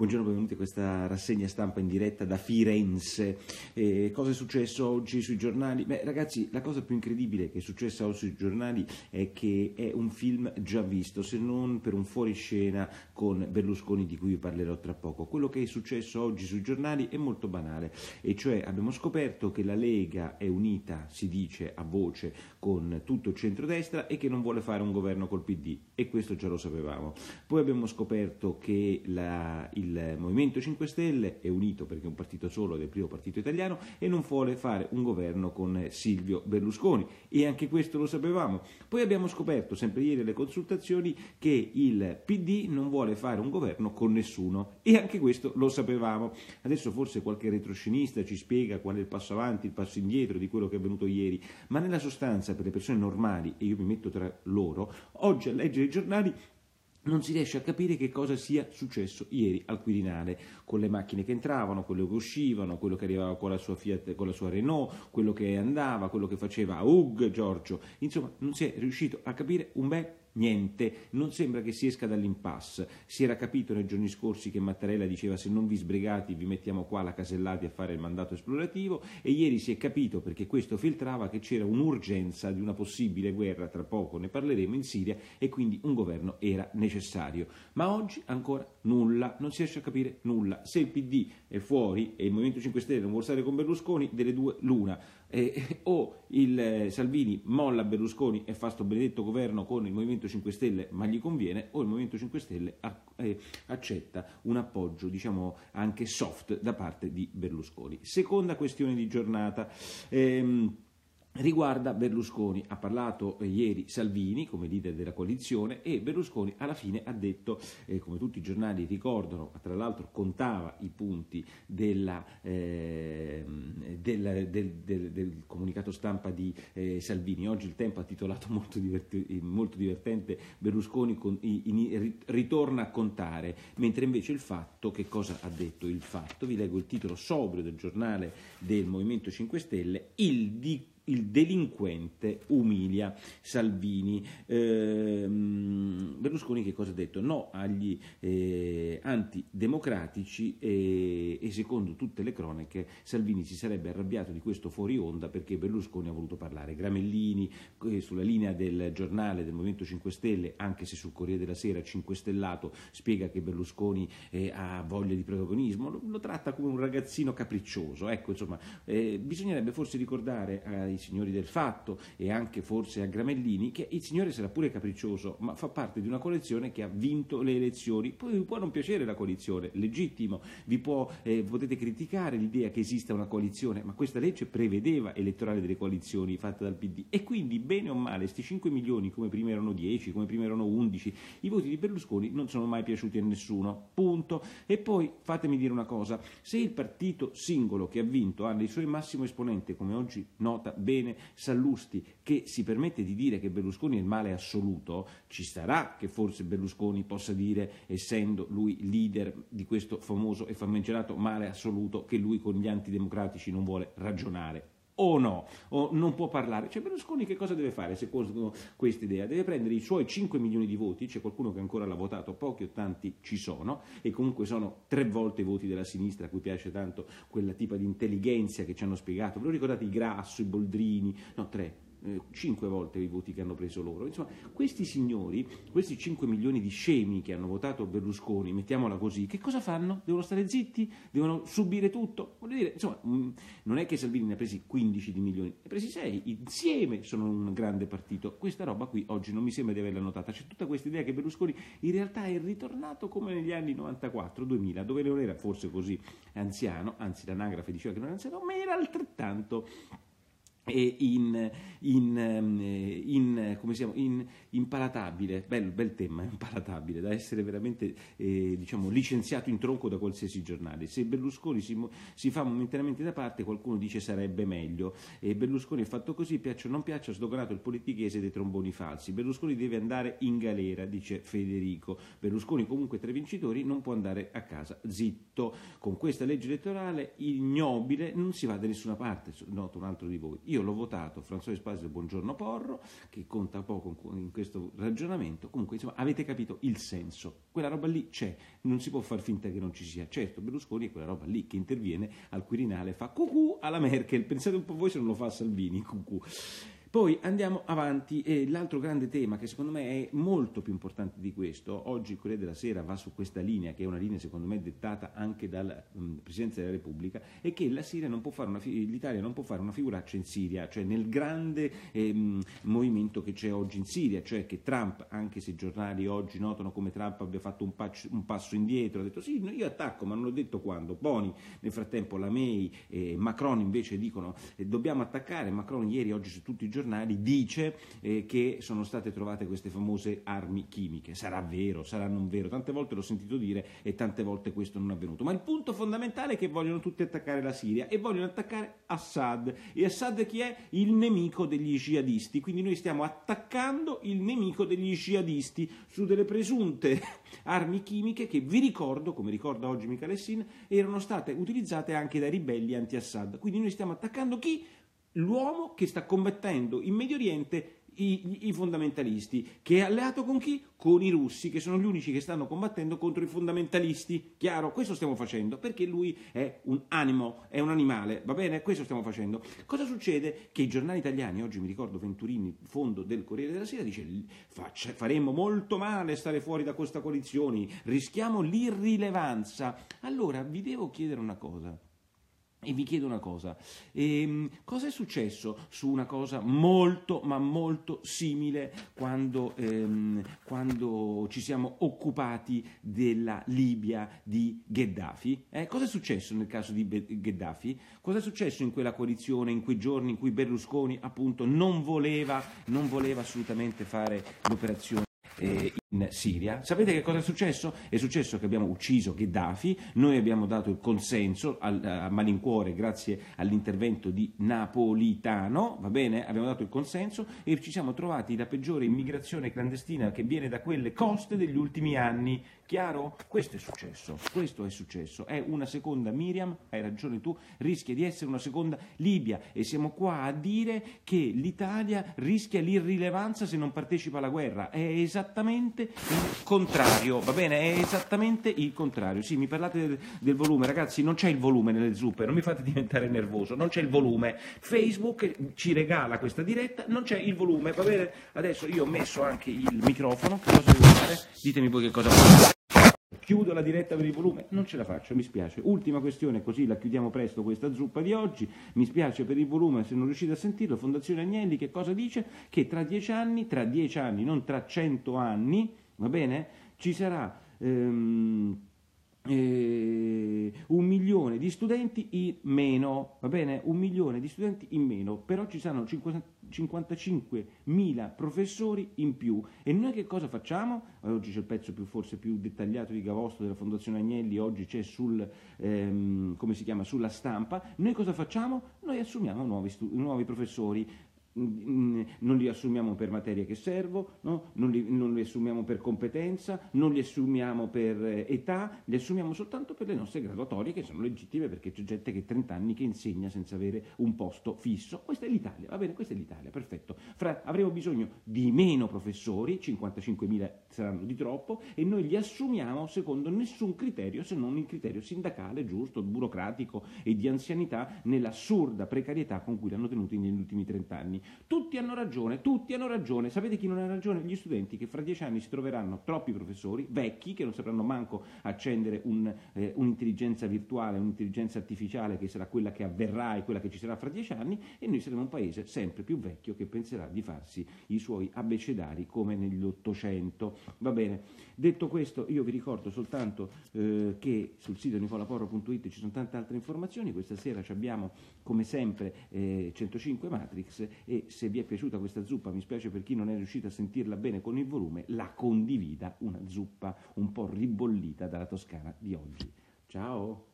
Buongiorno, benvenuti a questa rassegna stampa in diretta da Firenze. Eh, cosa è successo oggi sui giornali? Beh, ragazzi, la cosa più incredibile che è successa oggi sui giornali è che è un film già visto, se non per un fuoriscena con Berlusconi di cui vi parlerò tra poco. Quello che è successo oggi sui giornali è molto banale, e cioè abbiamo scoperto che la Lega è unita, si dice a voce, con tutto il centrodestra e che non vuole fare un governo col PD, e questo già lo sapevamo. Poi abbiamo scoperto che la, il il Movimento 5 Stelle è unito perché è un partito solo ed è il primo partito italiano e non vuole fare un governo con Silvio Berlusconi e anche questo lo sapevamo. Poi abbiamo scoperto sempre ieri alle consultazioni che il PD non vuole fare un governo con nessuno e anche questo lo sapevamo. Adesso forse qualche retroscinista ci spiega qual è il passo avanti, il passo indietro di quello che è avvenuto ieri, ma nella sostanza per le persone normali, e io mi metto tra loro, oggi a leggere i giornali non si riesce a capire che cosa sia successo ieri al Quirinale, con le macchine che entravano, quello che uscivano, quello che arrivava con la sua Fiat, con la sua Renault, quello che andava, quello che faceva a Giorgio, insomma non si è riuscito a capire un bel niente, non sembra che si esca dall'impasse. Si era capito nei giorni scorsi che Mattarella diceva se non vi sbrigate vi mettiamo qua la Casellati a fare il mandato esplorativo e ieri si è capito perché questo filtrava che c'era un'urgenza di una possibile guerra, tra poco ne parleremo, in Siria e quindi un governo era necessario. Ma oggi ancora nulla, non si riesce a capire nulla. Se il PD è fuori e il Movimento 5 Stelle non vuole stare con Berlusconi, delle due l'una eh, eh, o il eh, Salvini molla Berlusconi e fa sto benedetto governo con il Movimento 5 Stelle ma gli conviene o il Movimento 5 Stelle eh, accetta un appoggio diciamo anche soft da parte di Berlusconi. Seconda questione di giornata. Ehm, riguarda Berlusconi. Ha parlato eh, ieri Salvini come leader della coalizione e Berlusconi alla fine ha detto, eh, come tutti i giornali ricordano, tra l'altro contava i punti della, eh, del, del, del, del, comunicato stampa di eh, Salvini. Oggi il tempo ha titolato molto, diverti, molto divertente Berlusconi con, in, in, ritorna a contare, mentre invece il fatto, che cosa ha detto il fatto? Vi leggo il titolo sobrio del giornale del Movimento 5 Stelle, il di il delinquente umilia Salvini. Eh, Berlusconi che cosa ha detto? No agli eh, antidemocratici e, e, secondo tutte le cronache Salvini si sarebbe arrabbiato di questo fuori onda perché Berlusconi ha voluto parlare. Gramellini eh, sulla linea del giornale del Movimento 5 Stelle, anche se sul Corriere della Sera 5 Stellato spiega che Berlusconi eh, ha voglia di protagonismo, lo, lo, tratta come un ragazzino capriccioso. Ecco, insomma, eh, bisognerebbe forse ricordare ai Signori del Fatto e anche forse a Gramellini, che il Signore sarà pure capriccioso, ma fa parte di una coalizione che ha vinto le elezioni. Poi vi può non piacere la coalizione, legittimo, vi può, eh, potete criticare l'idea che esista una coalizione, ma questa legge prevedeva elettorale delle coalizioni fatte dal PD e quindi bene o male, questi 5 milioni come prima erano 10, come prima erano 11, i voti di Berlusconi non sono mai piaciuti a nessuno, punto. E poi fatemi dire una cosa, se il partito singolo che ha vinto ha nel suo massimo esponente, come oggi nota bene Sallusti, che si permette di dire che Berlusconi è il male assoluto, ci sarà che forse Berlusconi possa dire, essendo lui leader di questo famoso e famigerato male assoluto, che lui con gli antidemocratici non vuole ragionare o no, o non può parlare. Cioè Berlusconi che cosa deve fare secondo questa idea? Deve prendere i suoi 5 milioni di voti, c'è qualcuno che ancora l'ha votato, pochi o tanti ci sono, e comunque sono tre volte i voti della sinistra a cui piace tanto quella tipa di intelligenza che ci hanno spiegato. Ve lo ricordate i Grasso, i Boldrini? No, tre eh, volte i voti che hanno preso loro. Insomma, questi signori, questi 5 milioni di scemi che hanno votato Berlusconi, mettiamola così, che cosa fanno? Devono stare zitti? Devono subire tutto? Voglio dire, insomma, mh, mm, non è che Salvini ne ha presi 15 di milioni, ne ha presi 6, insieme sono un grande partito. Questa roba qui oggi non mi sembra di averla notata, c'è tutta questa idea che Berlusconi in realtà è ritornato come negli anni 94-2000, dove non era forse così anziano, anzi l'anagrafe diceva che non era anziano, ma era altrettanto e in, in, ehm, in, in, impalatabile, Bello, bel tema, impalatabile, da essere veramente eh, diciamo, licenziato in tronco da qualsiasi giornale. Se Berlusconi si, si, fa momentaneamente da parte qualcuno dice sarebbe meglio, e Berlusconi è fatto così, piaccia o non piaccia, ha sdoganato il politichese dei tromboni falsi, Berlusconi deve andare in galera, dice Federico, Berlusconi comunque tra i vincitori non può andare a casa zitto, con questa legge elettorale ignobile non si va da nessuna parte, noto un altro di voi io l'ho votato François Spazio Buongiorno Porro, che conta poco in questo ragionamento. Comunque, insomma, avete capito il senso. Quella roba lì c'è, non si può far finta che non ci sia. Certo, Berlusconi è quella roba lì che interviene al Quirinale, fa cucù alla Merkel. Pensate un po' voi se non lo fa Salvini, cucù. Poi andiamo avanti e l'altro grande tema che secondo me è molto più importante di questo, oggi il Corriere della Sera va su questa linea che è una linea secondo me dettata anche dalla mh, Presidenza della Repubblica, è che non fi- l'Italia non può fare una figuraccia in Siria, cioè nel grande ehm, movimento che c'è oggi in Siria, cioè che Trump, anche se i giornali oggi notano come Trump abbia fatto un, pac- un passo indietro, ha detto sì, io attacco, ma non l'ho detto quando, Boni, nel frattempo la May e eh, Macron invece dicono eh, dobbiamo attaccare, Macron ieri, oggi su tutti i giorni, giornali, dice eh, che sono state trovate queste famose armi chimiche. Sarà vero, sarà non vero, tante volte l'ho sentito dire e tante volte questo non è avvenuto. Ma il punto fondamentale è che vogliono tutti attaccare la Siria e vogliono attaccare Assad. E Assad chi è? Il nemico degli jihadisti. Quindi noi stiamo attaccando il nemico degli jihadisti su delle presunte armi chimiche che vi ricordo, come ricorda oggi Michele erano state utilizzate anche dai ribelli anti-Assad. Quindi noi stiamo attaccando chi? l'uomo che sta combattendo in Medio Oriente i, i, fondamentalisti, che è alleato con chi? Con i russi, che sono gli unici che stanno combattendo contro i fondamentalisti. Chiaro, questo stiamo facendo perché lui è un animo, è un animale, va bene? Questo stiamo facendo. Cosa succede? Che i giornali italiani, oggi mi ricordo Venturini, fondo del Corriere della Sera, dice faccia, faremmo molto male stare fuori da questa coalizione, rischiamo l'irrilevanza. Allora vi devo chiedere una cosa. E vi chiedo una cosa, ehm, cosa è successo su una cosa molto ma molto simile quando, ehm, quando ci siamo occupati della Libia di Gheddafi? Eh, cosa è successo nel caso di Be- Gheddafi? Cosa è successo in quella coalizione, in quei giorni in cui Berlusconi appunto non voleva, non voleva assolutamente fare l'operazione? Eh, in Siria. Sapete che cosa è successo? È successo che abbiamo ucciso Gheddafi, noi abbiamo dato il consenso al, eh, a malincuore grazie all'intervento di Napolitano, va bene? Abbiamo dato il consenso e ci siamo trovati la peggiore immigrazione clandestina che viene da quelle coste degli ultimi anni. Chiaro? Questo è successo, questo è successo. È una seconda Miriam, hai ragione tu, rischia di essere una seconda Libia e siamo qua a dire che l'Italia rischia l'irrilevanza se non partecipa alla guerra. È esattamente esattamente il contrario, va bene? È esattamente il contrario. Sì, mi parlate del, del volume, ragazzi, non c'è il volume nelle zuppe, non mi fate diventare nervoso, non c'è il volume. Facebook ci regala questa diretta, non c'è il volume, va bene? Adesso io ho messo anche il microfono, che cosa devo fare? Ditemi voi che cosa vuoi fare chiudo la diretta per il volume, non ce la faccio, mi spiace. Ultima questione, così la chiudiamo presto questa zuppa di oggi, mi spiace per il volume se non riuscite a sentirlo, Fondazione Agnelli che cosa dice? Che tra dieci anni, tra dieci anni, non tra cento anni, va bene? Ci sarà... Ehm, eh, un milione di studenti in meno, va bene? Un milione di studenti in meno, però ci saranno 55.000 professori in più. E noi che cosa facciamo? Eh, oggi c'è il pezzo più, forse più dettagliato di Gavosto della Fondazione Agnelli, oggi c'è sul, ehm, come si chiama, sulla stampa. Noi cosa facciamo? Noi assumiamo nuovi, nuovi professori. Mm, non li assumiamo per materia che servo, no? non, li, non, li, assumiamo per competenza, non li assumiamo per eh, età, li assumiamo soltanto per le nostre graduatorie che sono legittime perché c'è gente che ha 30 anni che insegna senza avere un posto fisso. Questa è l'Italia, va bene, questa è l'Italia, perfetto. Fra, avremo bisogno di meno professori, 55.000 saranno di troppo, e noi li assumiamo secondo nessun criterio se non il criterio sindacale, giusto, burocratico e di anzianità nell'assurda precarietà con cui l'hanno tenuti negli ultimi 30 anni. Tutti hanno ragione, tutti hanno ragione. Sapete chi non ha ragione? Gli studenti che fra dieci anni si troveranno troppi professori, vecchi, che non sapranno manco accendere un, eh, un'intelligenza virtuale, un'intelligenza artificiale che sarà quella che avverrà e quella che ci sarà fra dieci anni e noi saremo un paese sempre più vecchio che penserà di farsi i suoi abecedari come negli nell'Ottocento. Va bene, detto questo io vi ricordo soltanto eh, che sul sito nicolaporro.it ci sono tante altre informazioni, questa sera abbiamo come sempre eh, 105 Matrix e se vi è piaciuta questa zuppa, mi spiace per chi non è riuscito a sentirla bene con il volume, la condivida, una zuppa un po' ribollita dalla Toscana di oggi. Ciao!